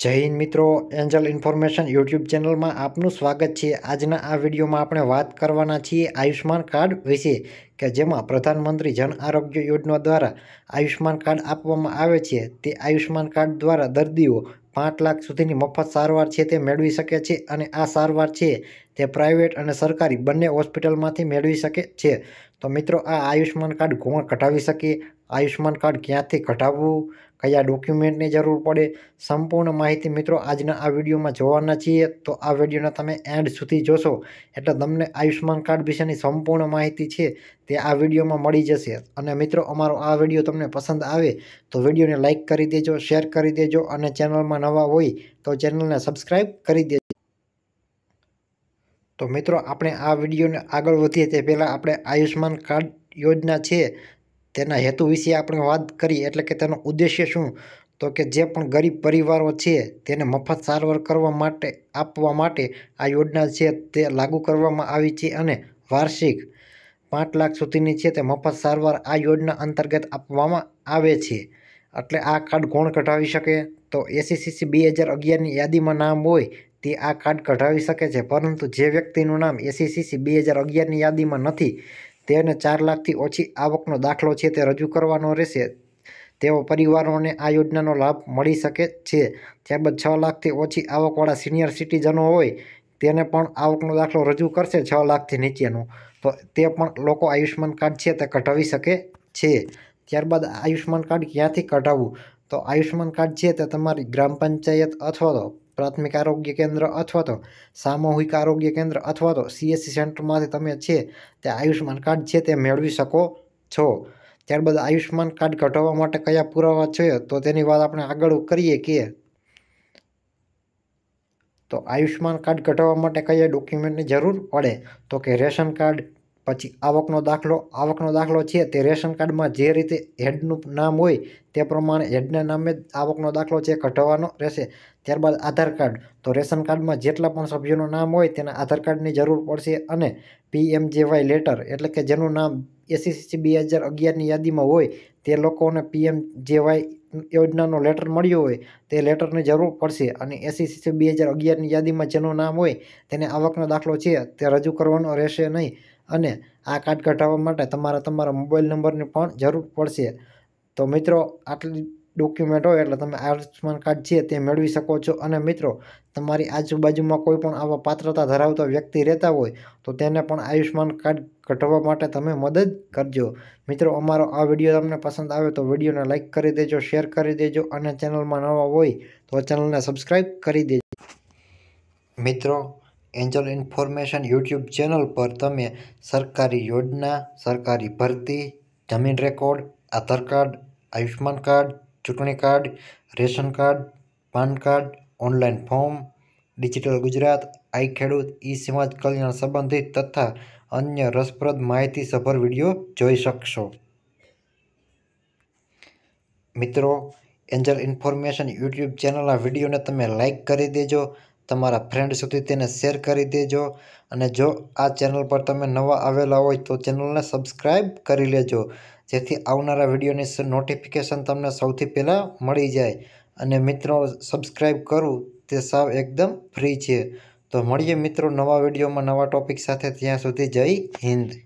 જૈન મિત્રો Angel information YouTube ચેનલમાં આપનું સ્વાગત છે આજના આ વિડીયોમાં આપણે વાત કરવાના છીએ આયુષ્યમાન કાર્ડ વિશે કે જેમાં પ્રધાનમંત્રી જન આરોગ્ય યોજના દ્વારા આયુષ્યમાન કાર્ડ આપવામાં આવે છે તે આયુષ્યમાન કાર્ડ દ્વારા દર્દીઓ પાંચ લાખ સુધીની મફત સારવાર છે તે મેળવી શકે છે અને આ સારવાર છે તે પ્રાઇવેટ અને સરકારી બંને હોસ્પિટલમાંથી મેળવી શકે છે તો મિત્રો આ આયુષ્યમાન કાર્ડ કોણ કઢાવી શકે આયુષ્યમાન કાર્ડ ક્યાંથી કઢાવવું કયા ડોક્યુમેન્ટની જરૂર પડે સંપૂર્ણ માહિતી મિત્રો આજના આ વિડીયોમાં જોવાના છીએ તો આ વિડીયોના તમે એન્ડ સુધી જોશો એટલે તમને આયુષ્યમાન કાર્ડ વિશેની સંપૂર્ણ માહિતી છે તે આ વિડીયોમાં મળી જશે અને મિત્રો અમારો આ વિડીયો તમને પસંદ આવે તો વિડીયોને લાઇક કરી દેજો શેર કરી દેજો અને ચેનલમાં નવા હોય તો ચેનલને સબસ્ક્રાઈબ કરી દેજો તો મિત્રો આપણે આ વિડીયોને આગળ વધીએ તે પહેલાં આપણે આયુષ્યમાન કાર્ડ યોજના છે તેના હેતુ વિશે આપણે વાત કરીએ એટલે કે તેનો ઉદ્દેશ્ય શું તો કે જે પણ ગરીબ પરિવારો છે તેને મફત સારવાર કરવા માટે આપવા માટે આ યોજના છે તે લાગુ કરવામાં આવી છે અને વાર્ષિક પાંચ લાખ સુધીની છે તે મફત સારવાર આ યોજના અંતર્ગત આપવામાં આવે છે એટલે આ કાર્ડ કોણ કઢાવી શકે તો એસીસીસી બે હજાર અગિયારની યાદીમાં નામ હોય તે આ કાર્ડ કઢાવી શકે છે પરંતુ જે વ્યક્તિનું નામ એસીસીસી બે હજાર અગિયારની યાદીમાં નથી તેને ચાર લાખથી ઓછી આવકનો દાખલો છે તે રજૂ કરવાનો રહેશે તેઓ પરિવારોને આ યોજનાનો લાભ મળી શકે છે ત્યારબાદ છ લાખથી ઓછી આવકવાળા સિનિયર સિટીઝનો હોય તેને પણ આવકનો દાખલો રજૂ કરશે છ લાખથી નીચેનો તો તે પણ લોકો આયુષ્યમાન કાર્ડ છે તે કઢાવી શકે છે ત્યારબાદ આયુષ્યમાન કાર્ડ ક્યાંથી કઢાવવું તો આયુષ્યમાન કાર્ડ છે તે તમારી ગ્રામ પંચાયત અથવા તો પ્રાથમિક આરોગ્ય કેન્દ્ર અથવા તો સામૂહિક આરોગ્ય કેન્દ્ર અથવા તો સીએસસી સેન્ટરમાંથી તમે છે તે આયુષ્યમાન કાર્ડ છે તે મેળવી શકો છો ત્યારબાદ આયુષ્યમાન કાર્ડ કઢાવવા માટે કયા પુરાવા છે તો તેની વાત આપણે આગળ કરીએ કે તો આયુષ્યમાન કાર્ડ કઢાવવા માટે કયા ડોક્યુમેન્ટની જરૂર પડે તો કે રેશન કાર્ડ પછી આવકનો દાખલો આવકનો દાખલો છે તે રેશન કાર્ડમાં જે રીતે હેડનું નામ હોય તે પ્રમાણે હેડના નામે આવકનો દાખલો છે કઢાવવાનો રહેશે ત્યારબાદ આધાર કાર્ડ તો રેશન કાર્ડમાં જેટલા પણ સભ્યોનું નામ હોય તેના આધાર કાર્ડની જરૂર પડશે અને પીએમજેવાય લેટર એટલે કે જેનું નામ એસીસીસી બે હજાર અગિયારની યાદીમાં હોય તે લોકોને પીએમજેવાય યોજનાનો લેટર મળ્યો હોય તે લેટરની જરૂર પડશે અને એસીસીસી બે હજાર અગિયારની યાદીમાં જેનું નામ હોય તેને આવકનો દાખલો છે તે રજૂ કરવાનો રહેશે નહીં અને આ કાર્ડ કઢાવવા માટે તમારા તમારા મોબાઈલ નંબરની પણ જરૂર પડશે તો મિત્રો આટલી ડોક્યુમેન્ટ હોય એટલે તમે આયુષ્માન કાર્ડ છે તે મેળવી શકો છો અને મિત્રો તમારી આજુબાજુમાં કોઈ પણ આવા પાત્રતા ધરાવતા વ્યક્તિ રહેતા હોય તો તેને પણ આયુષ્યમાન કાર્ડ કઢાવવા માટે તમે મદદ કરજો મિત્રો અમારો આ વિડીયો તમને પસંદ આવે તો વિડીયોને લાઇક કરી દેજો શેર કરી દેજો અને ચેનલમાં નવા હોય તો ચેનલને સબસ્ક્રાઈબ કરી દેજો મિત્રો एंजल इन्फॉर्मेशन यूट्यूब चेनल पर तब सरकारी योजना सरकारी भर्ती जमीन record Aadhaar card Ayushman card चूंटी card ration card PAN card online form digital Gujarat i खेडूत ई समाज कल्याण संबंधित तथा अन्य रसप्रद महती सभर वीडियो जी सकस मित्रों angel information YouTube channel video ने तब लाइक कर दजों તમારા ફ્રેન્ડ સુધી તેને શેર કરી દેજો અને જો આ ચેનલ પર તમે નવા આવેલા હોય તો ચેનલને સબસ્ક્રાઈબ કરી લેજો જેથી આવનારા વિડીયોની નોટિફિકેશન તમને સૌથી પહેલાં મળી જાય અને મિત્રો સબસ્ક્રાઈબ કરવું તે સાવ એકદમ ફ્રી છે તો મળીએ મિત્રો નવા વિડીયોમાં નવા ટોપિક સાથે ત્યાં સુધી જય હિન્દ